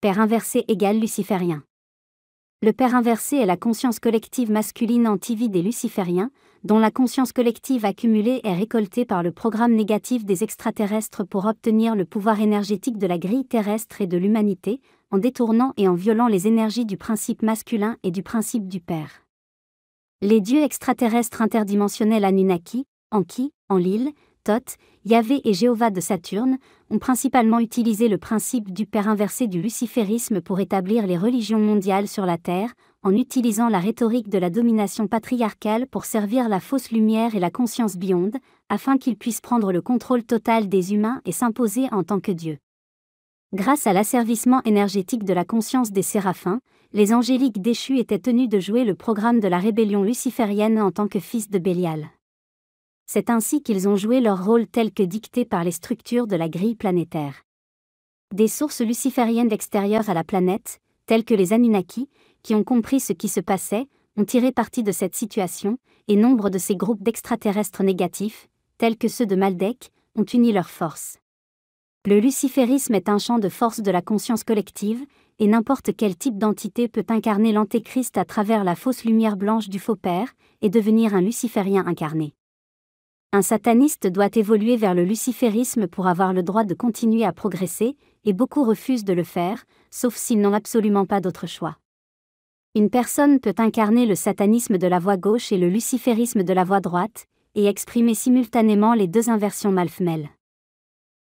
Père inversé égale luciférien. Le père inversé est la conscience collective masculine antivide et luciférien, dont la conscience collective accumulée est récoltée par le programme négatif des extraterrestres pour obtenir le pouvoir énergétique de la grille terrestre et de l'humanité, en détournant et en violant les énergies du principe masculin et du principe du Père. Les dieux extraterrestres interdimensionnels Anunnaki, Anki, Enlil, Thoth, Yahvé et Jéhovah de Saturne, ont principalement utilisé le principe du père inversé du luciférisme pour établir les religions mondiales sur la Terre, en utilisant la rhétorique de la domination patriarcale pour servir la fausse lumière et la conscience bionde, afin qu'ils puissent prendre le contrôle total des humains et s'imposer en tant que Dieu. Grâce à l'asservissement énergétique de la conscience des séraphins, les angéliques déchus étaient tenus de jouer le programme de la rébellion luciférienne en tant que fils de Bélial. C'est ainsi qu'ils ont joué leur rôle tel que dicté par les structures de la grille planétaire. Des sources lucifériennes d'extérieur à la planète, telles que les Anunnaki, qui ont compris ce qui se passait, ont tiré parti de cette situation, et nombre de ces groupes d'extraterrestres négatifs, tels que ceux de Maldek, ont uni leurs forces. Le luciférisme est un champ de force de la conscience collective, et n'importe quel type d'entité peut incarner l'antéchrist à travers la fausse lumière blanche du faux père, et devenir un luciférien incarné. Un sataniste doit évoluer vers le luciférisme pour avoir le droit de continuer à progresser, et beaucoup refusent de le faire, sauf s'ils n'ont absolument pas d'autre choix. Une personne peut incarner le satanisme de la voie gauche et le luciférisme de la voie droite, et exprimer simultanément les deux inversions malfemelles.